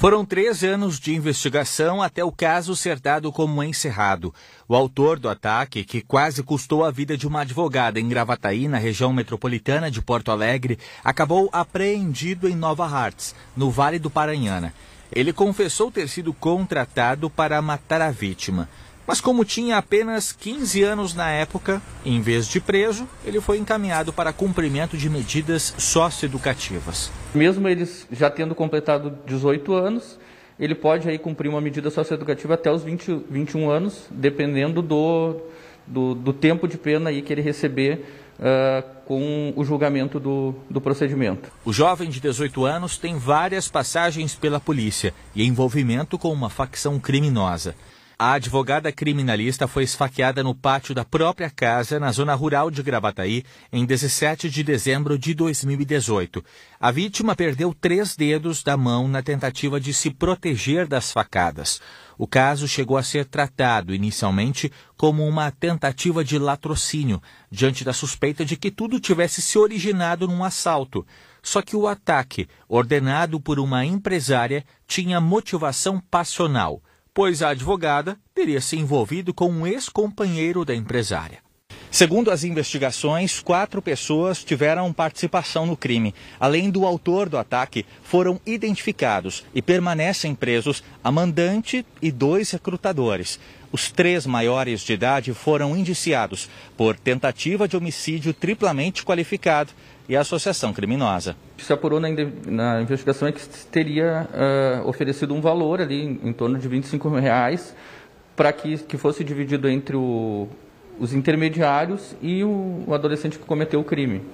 Foram três anos de investigação até o caso ser dado como encerrado. O autor do ataque, que quase custou a vida de uma advogada em Gravataí, na região metropolitana de Porto Alegre, acabou apreendido em Nova Hartz, no Vale do Paranhana. Ele confessou ter sido contratado para matar a vítima. Mas como tinha apenas 15 anos na época, em vez de preso, ele foi encaminhado para cumprimento de medidas socioeducativas. Mesmo eles já tendo completado 18 anos, ele pode aí cumprir uma medida socioeducativa até os 20, 21 anos, dependendo do, do, do tempo de pena aí que ele receber Uh, com o julgamento do, do procedimento. O jovem de 18 anos tem várias passagens pela polícia e envolvimento com uma facção criminosa. A advogada criminalista foi esfaqueada no pátio da própria casa, na zona rural de Gravataí, em 17 de dezembro de 2018. A vítima perdeu três dedos da mão na tentativa de se proteger das facadas. O caso chegou a ser tratado inicialmente como uma tentativa de latrocínio, diante da suspeita de que tudo tivesse se originado num assalto. Só que o ataque, ordenado por uma empresária, tinha motivação passional pois a advogada teria se envolvido com um ex-companheiro da empresária. Segundo as investigações, quatro pessoas tiveram participação no crime. Além do autor do ataque, foram identificados e permanecem presos a mandante e dois recrutadores. Os três maiores de idade foram indiciados por tentativa de homicídio triplamente qualificado e associação criminosa. Se apurou na, na investigação é que teria uh, oferecido um valor ali em, em torno de 25 reais para que, que fosse dividido entre o os intermediários e o, o adolescente que cometeu o crime.